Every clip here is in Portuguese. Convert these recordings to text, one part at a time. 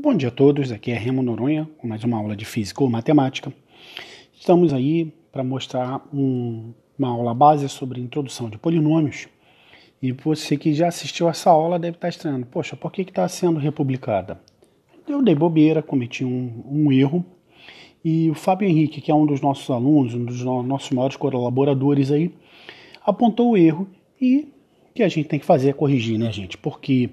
Bom dia a todos, aqui é Remo Noronha com mais uma aula de Física ou Matemática. Estamos aí para mostrar um, uma aula base sobre introdução de polinômios e você que já assistiu essa aula deve estar estranhando, poxa, por que está sendo republicada? Eu dei bobeira, cometi um, um, erro e o Fábio Henrique, que é um dos nossos alunos, um dos no, nossos maiores colaboradores aí, apontou o erro e o que a gente tem que fazer é corrigir, né gente? Porque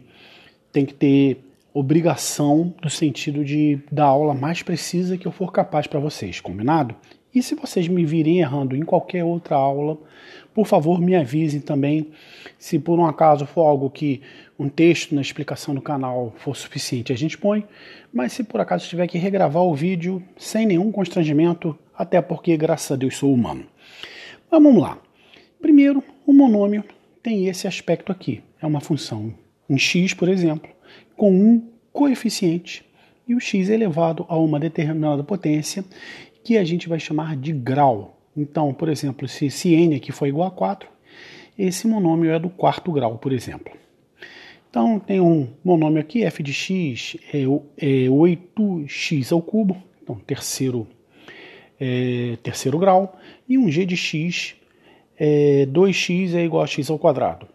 tem que ter obrigação no sentido de dar a aula mais precisa que eu for capaz para vocês, combinado? E se vocês me virem errando em qualquer outra aula, por favor me avisem também. Se por um acaso for algo que um texto na explicação do canal for suficiente, a gente põe. Mas se por acaso tiver que regravar o vídeo sem nenhum constrangimento, até porque, graças a Deus, sou humano. Mas vamos lá. Primeiro, o monômio tem esse aspecto aqui. É uma função em x, por exemplo com um coeficiente e o x elevado a uma determinada potência que a gente vai chamar de grau. Então, por exemplo, se, se n aqui for igual a 4, esse monômio é do quarto grau, por exemplo. Então, tem um monômio aqui, f de x é, é 8x ao cubo, então terceiro, é, terceiro grau, e um g de x é 2x é igual a x ao quadrado.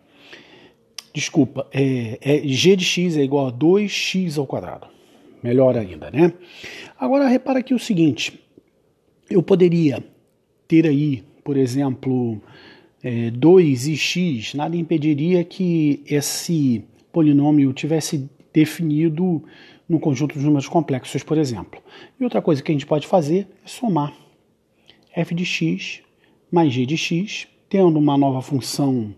Desculpa, é, é, g de x é igual a 2x ao quadrado. Melhor ainda, né? Agora repara aqui o seguinte: eu poderia ter aí, por exemplo, é, 2 e x, nada impediria que esse polinômio tivesse definido no conjunto de números complexos, por exemplo. E outra coisa que a gente pode fazer é somar f de x mais g de x, tendo uma nova função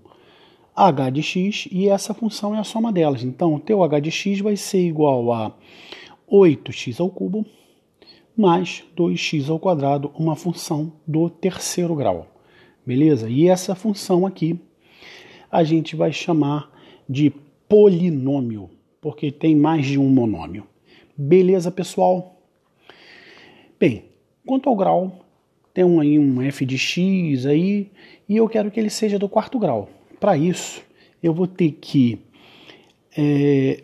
h de x e essa função é a soma delas. Então, o teu h de x vai ser igual a 8x ao cubo mais 2x ao quadrado, uma função do terceiro grau. Beleza? E essa função aqui a gente vai chamar de polinômio, porque tem mais de um monômio. Beleza, pessoal? Bem, quanto ao grau, tem um, aí um f de x aí, e eu quero que ele seja do quarto grau. Para isso, eu vou ter que é,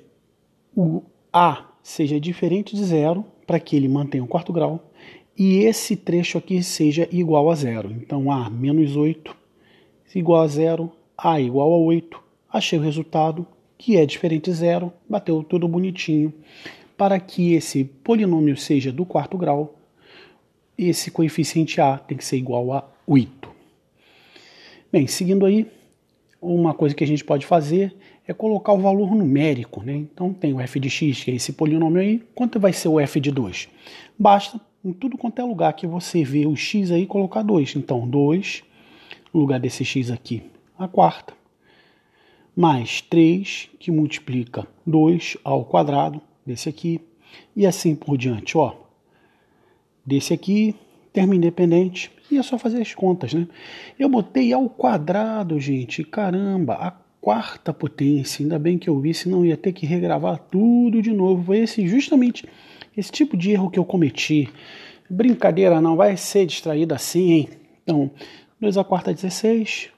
o A seja diferente de zero para que ele mantenha o quarto grau e esse trecho aqui seja igual a zero. Então A menos 8 igual a zero, A igual a 8. Achei o resultado, que é diferente de zero, bateu tudo bonitinho. Para que esse polinômio seja do quarto grau, esse coeficiente A tem que ser igual a 8. Bem, seguindo aí, uma coisa que a gente pode fazer é colocar o valor numérico. Né? Então tem o f de x, que é esse polinômio aí, quanto vai ser o f de 2? Basta, em tudo quanto é lugar que você vê o x aí, colocar 2. Então 2, no lugar desse x aqui, a quarta, mais 3, que multiplica 2 ao quadrado desse aqui, e assim por diante. Ó. Desse aqui, termo independente. E é só fazer as contas, né? Eu botei ao quadrado, gente. Caramba, a quarta potência. Ainda bem que eu vi, senão ia ter que regravar tudo de novo. Foi esse justamente esse tipo de erro que eu cometi. Brincadeira, não vai ser distraído assim, hein? Então, 2 a quarta 16,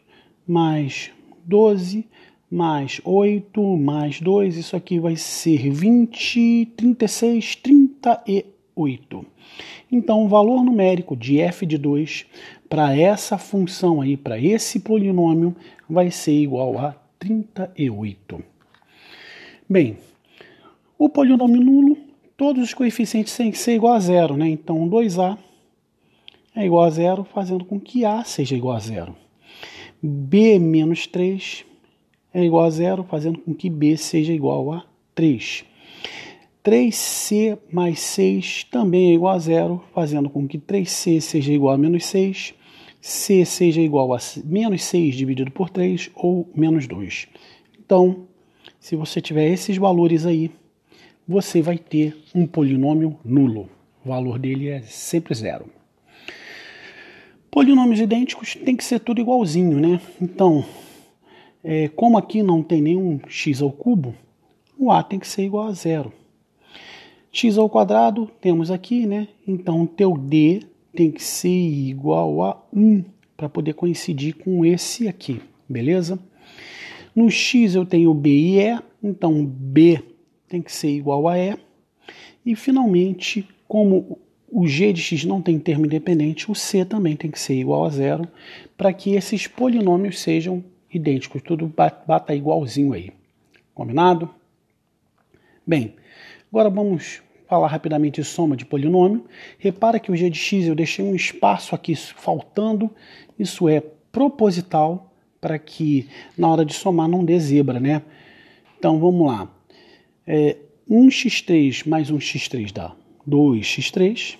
mais 12, mais 8, mais 2, isso aqui vai ser 20, 36, 38. 8. Então, o valor numérico de f de 2 para essa função aí, para esse polinômio, vai ser igual a 38. Bem, o polinômio nulo, todos os coeficientes têm que ser igual a zero, né? Então, 2a é igual a zero, fazendo com que a seja igual a zero. b menos 3 é igual a zero, fazendo com que b seja igual a 3. 3C mais 6 também é igual a zero, fazendo com que 3C seja igual a menos 6, C seja igual a menos 6 dividido por 3 ou menos 2. Então, se você tiver esses valores aí, você vai ter um polinômio nulo. O valor dele é sempre zero. Polinômios idênticos tem que ser tudo igualzinho, né? Então, é, como aqui não tem nenhum x ao cubo, o a tem que ser igual a zero x ao quadrado temos aqui, né? Então teu d tem que ser igual a 1 para poder coincidir com esse aqui, beleza? No x eu tenho b e e, então b tem que ser igual a e. E finalmente, como o g de x não tem termo independente, o c também tem que ser igual a zero para que esses polinômios sejam idênticos, tudo bata igualzinho aí. Combinado? Bem, Agora vamos falar rapidamente de soma de polinômio. Repara que o g de x eu deixei um espaço aqui faltando. Isso é proposital para que na hora de somar não dê zebra, né? Então vamos lá. É, 1x3 mais 1x3 dá 2x3.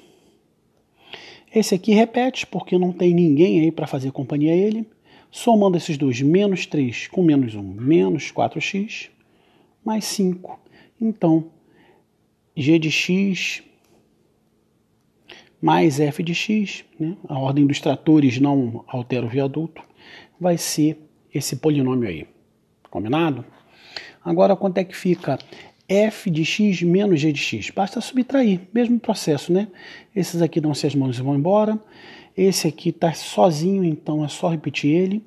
Esse aqui repete porque não tem ninguém aí para fazer companhia a ele. Somando esses dois, menos 3 com menos 1, menos 4x, mais 5. Então, g de x mais f de x, né? a ordem dos tratores não altera o viaduto, vai ser esse polinômio aí. Combinado? Agora, quanto é que fica f de x menos g de x? Basta subtrair, mesmo processo, né? Esses aqui dão-se as mãos e vão embora. Esse aqui está sozinho, então é só repetir ele.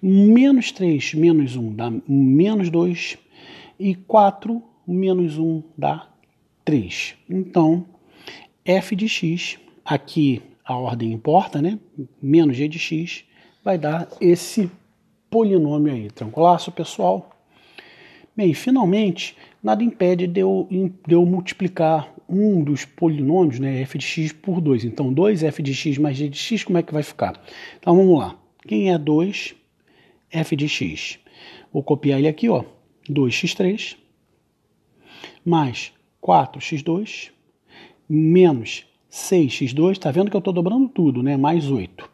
Menos 3 menos 1 dá menos 2. E 4 menos 1 dá 3. Então, f de x, aqui a ordem importa, né? Menos g de x vai dar esse polinômio aí. Tranquilaço, pessoal? Bem, finalmente, nada impede de eu, de eu multiplicar um dos polinômios, né, f de x, por 2. Então, 2f de x mais g de x, como é que vai ficar? Então, vamos lá. Quem é 2? f de x. Vou copiar ele aqui, ó. 2x3 mais 4x2 menos 6x2, está vendo que eu estou dobrando tudo, né? mais 8.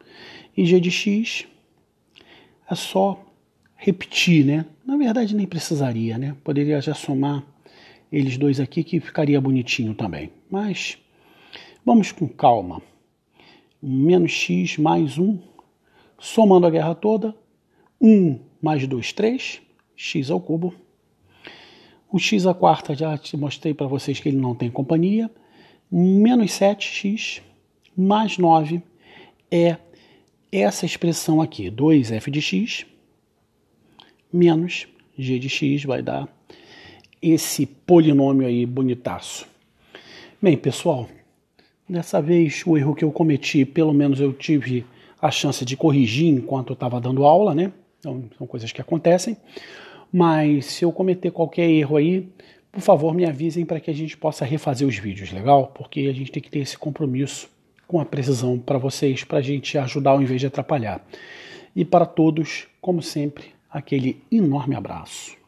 E g de x é só repetir, né? Na verdade nem precisaria, né? Poderia já somar eles dois aqui que ficaria bonitinho também. Mas vamos com calma. Menos x mais 1, somando a guerra toda, 1 mais 2, 3, x ao cubo o x a quarta já te mostrei para vocês que ele não tem companhia. Menos 7x mais 9 é essa expressão aqui, 2f de x menos g de x vai dar esse polinômio aí bonitaço. Bem, pessoal, dessa vez o erro que eu cometi, pelo menos eu tive a chance de corrigir enquanto eu estava dando aula, né? Então, são coisas que acontecem. Mas se eu cometer qualquer erro aí, por favor me avisem para que a gente possa refazer os vídeos, legal? Porque a gente tem que ter esse compromisso com a precisão para vocês, para a gente ajudar ao invés de atrapalhar. E para todos, como sempre, aquele enorme abraço.